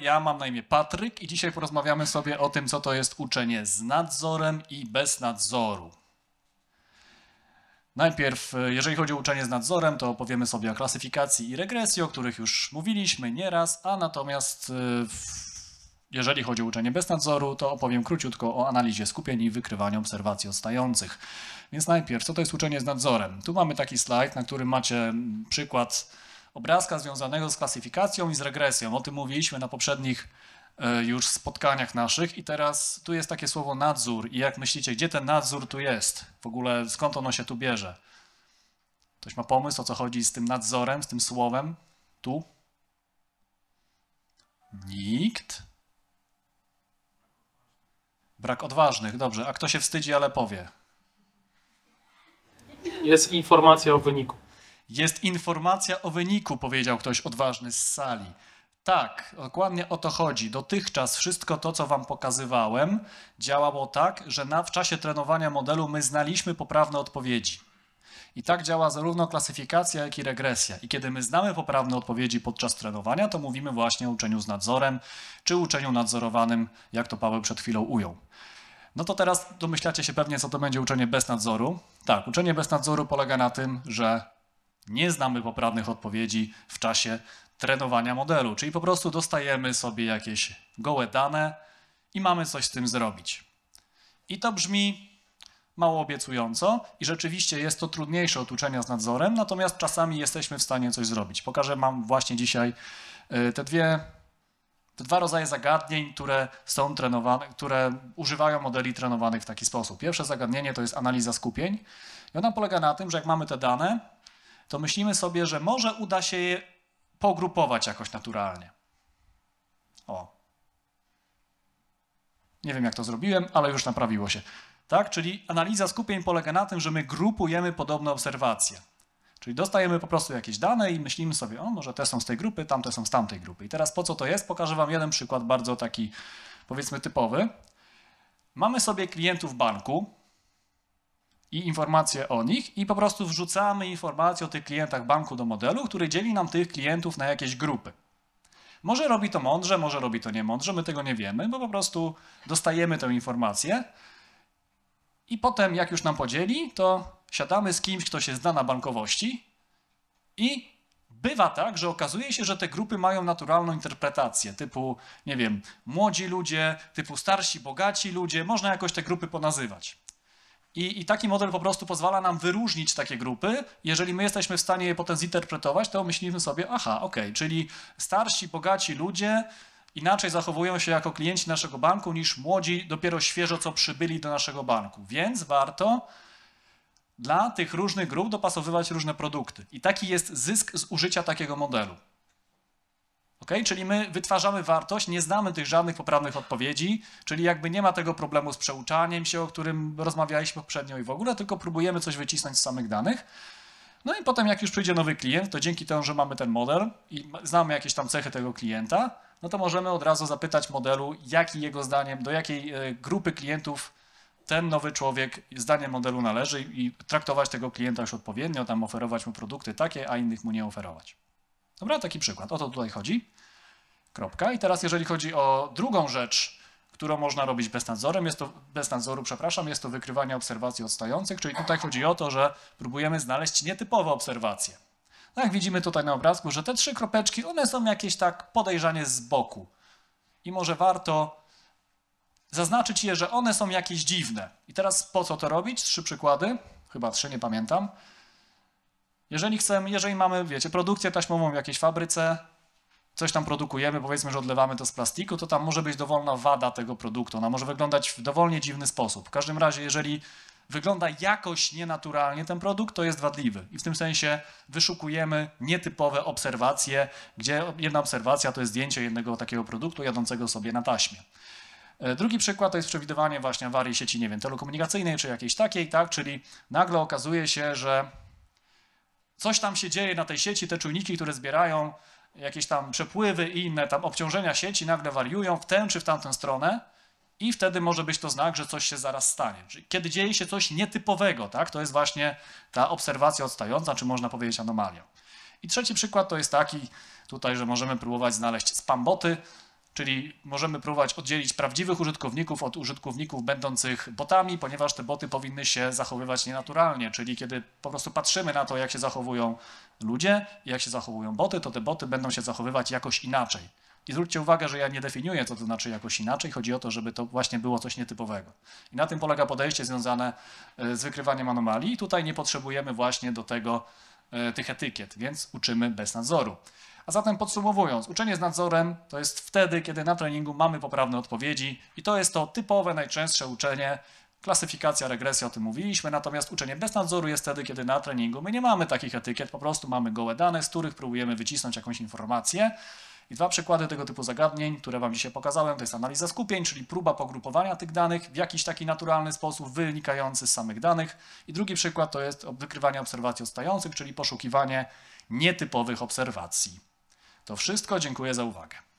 Ja mam na imię Patryk i dzisiaj porozmawiamy sobie o tym, co to jest uczenie z nadzorem i bez nadzoru. Najpierw, jeżeli chodzi o uczenie z nadzorem, to opowiemy sobie o klasyfikacji i regresji, o których już mówiliśmy nieraz, a natomiast e, jeżeli chodzi o uczenie bez nadzoru, to opowiem króciutko o analizie skupień i wykrywaniu obserwacji odstających. Więc najpierw, co to jest uczenie z nadzorem? Tu mamy taki slajd, na którym macie przykład obrazka związanego z klasyfikacją i z regresją. O tym mówiliśmy na poprzednich e, już spotkaniach naszych i teraz tu jest takie słowo nadzór i jak myślicie, gdzie ten nadzór tu jest? W ogóle skąd ono się tu bierze? Ktoś ma pomysł, o co chodzi z tym nadzorem, z tym słowem? Tu? Nikt? Brak odważnych, dobrze. A kto się wstydzi, ale powie? Jest informacja o wyniku. Jest informacja o wyniku, powiedział ktoś odważny z sali. Tak, dokładnie o to chodzi. Dotychczas wszystko to, co Wam pokazywałem, działało tak, że na, w czasie trenowania modelu my znaliśmy poprawne odpowiedzi. I tak działa zarówno klasyfikacja, jak i regresja. I kiedy my znamy poprawne odpowiedzi podczas trenowania, to mówimy właśnie o uczeniu z nadzorem, czy uczeniu nadzorowanym, jak to Paweł przed chwilą ujął. No to teraz domyślacie się pewnie, co to będzie uczenie bez nadzoru. Tak, uczenie bez nadzoru polega na tym, że nie znamy poprawnych odpowiedzi w czasie trenowania modelu, czyli po prostu dostajemy sobie jakieś gołe dane i mamy coś z tym zrobić. I to brzmi mało obiecująco i rzeczywiście jest to trudniejsze od uczenia z nadzorem, natomiast czasami jesteśmy w stanie coś zrobić. Pokażę Wam właśnie dzisiaj y, te dwie te dwa rodzaje zagadnień, które są trenowane, które używają modeli trenowanych w taki sposób. Pierwsze zagadnienie to jest analiza skupień i ona polega na tym, że jak mamy te dane, to myślimy sobie, że może uda się je pogrupować jakoś naturalnie. O. Nie wiem, jak to zrobiłem, ale już naprawiło się. Tak? Czyli analiza skupień polega na tym, że my grupujemy podobne obserwacje. Czyli dostajemy po prostu jakieś dane i myślimy sobie, o może te są z tej grupy, tamte są z tamtej grupy. I teraz po co to jest? Pokażę Wam jeden przykład bardzo taki, powiedzmy, typowy. Mamy sobie klientów banku, i informacje o nich i po prostu wrzucamy informacje o tych klientach banku do modelu, który dzieli nam tych klientów na jakieś grupy. Może robi to mądrze, może robi to niemądrze, my tego nie wiemy, bo po prostu dostajemy tę informację i potem jak już nam podzieli, to siadamy z kimś, kto się zna na bankowości i bywa tak, że okazuje się, że te grupy mają naturalną interpretację, typu, nie wiem, młodzi ludzie, typu starsi, bogaci ludzie, można jakoś te grupy ponazywać. I, I, taki model po prostu pozwala nam wyróżnić takie grupy. Jeżeli my jesteśmy w stanie je potem zinterpretować, to myślimy sobie, aha, ok, czyli starsi, bogaci ludzie inaczej zachowują się jako klienci naszego banku niż młodzi, dopiero świeżo co przybyli do naszego banku. Więc warto dla tych różnych grup dopasowywać różne produkty. I taki jest zysk z użycia takiego modelu. Ok? Czyli my wytwarzamy wartość, nie znamy tych żadnych poprawnych odpowiedzi, czyli jakby nie ma tego problemu z przeuczaniem się, o którym rozmawialiśmy poprzednio i w ogóle, tylko próbujemy coś wycisnąć z samych danych. No i potem jak już przyjdzie nowy klient, to dzięki temu, że mamy ten model i znamy jakieś tam cechy tego klienta, no to możemy od razu zapytać modelu, jaki jego zdaniem, do jakiej e, grupy klientów ten nowy człowiek zdaniem modelu należy i traktować tego klienta już odpowiednio, tam oferować mu produkty takie, a innych mu nie oferować. Dobra, taki przykład. O to tutaj chodzi. Kropka. I teraz jeżeli chodzi o drugą rzecz, którą można robić bez nadzorem, jest to, bez nadzoru, przepraszam, jest to wykrywanie obserwacji odstających, czyli tutaj chodzi o to, że próbujemy znaleźć nietypowe obserwacje. No jak widzimy tutaj na obrazku, że te trzy kropeczki, one są jakieś tak podejrzanie z boku. I może warto zaznaczyć je, że one są jakieś dziwne. I teraz po co to robić? Trzy przykłady, chyba trzy, nie pamiętam. Jeżeli chcemy, jeżeli mamy, wiecie, produkcję taśmową w jakiejś fabryce, coś tam produkujemy, powiedzmy, że odlewamy to z plastiku, to tam może być dowolna wada tego produktu. Ona może wyglądać w dowolnie dziwny sposób. W każdym razie, jeżeli wygląda jakoś nienaturalnie ten produkt, to jest wadliwy. I w tym sensie wyszukujemy nietypowe obserwacje, gdzie jedna obserwacja to jest zdjęcie jednego takiego produktu jadącego sobie na taśmie. E, drugi przykład to jest przewidywanie właśnie awarii sieci, nie wiem, telekomunikacyjnej czy jakiejś takiej, tak? Czyli nagle okazuje się, że Coś tam się dzieje na tej sieci, te czujniki, które zbierają, jakieś tam przepływy i inne tam obciążenia sieci nagle wariują w tę czy w tamtą stronę i wtedy może być to znak, że coś się zaraz stanie. Czyli kiedy dzieje się coś nietypowego, tak? To jest właśnie ta obserwacja odstająca, czy można powiedzieć anomalia. I trzeci przykład to jest taki tutaj, że możemy próbować znaleźć spamboty, Czyli możemy próbować oddzielić prawdziwych użytkowników od użytkowników będących botami, ponieważ te boty powinny się zachowywać nienaturalnie. Czyli kiedy po prostu patrzymy na to, jak się zachowują ludzie i jak się zachowują boty, to te boty będą się zachowywać jakoś inaczej. I zwróćcie uwagę, że ja nie definiuję, co to znaczy jakoś inaczej. Chodzi o to, żeby to właśnie było coś nietypowego. I na tym polega podejście związane e, z wykrywaniem anomalii. I tutaj nie potrzebujemy właśnie do tego e, tych etykiet, więc uczymy bez nadzoru. A zatem podsumowując, uczenie z nadzorem to jest wtedy, kiedy na treningu mamy poprawne odpowiedzi i to jest to typowe, najczęstsze uczenie. Klasyfikacja, regresja, o tym mówiliśmy, natomiast uczenie bez nadzoru jest wtedy, kiedy na treningu my nie mamy takich etykiet, po prostu mamy gołe dane, z których próbujemy wycisnąć jakąś informację. I dwa przykłady tego typu zagadnień, które Wam dzisiaj pokazałem, to jest analiza skupień, czyli próba pogrupowania tych danych w jakiś taki naturalny sposób, wynikający z samych danych. I drugi przykład to jest wykrywanie obserwacji odstających, czyli poszukiwanie nietypowych obserwacji. To wszystko, dziękuję za uwagę.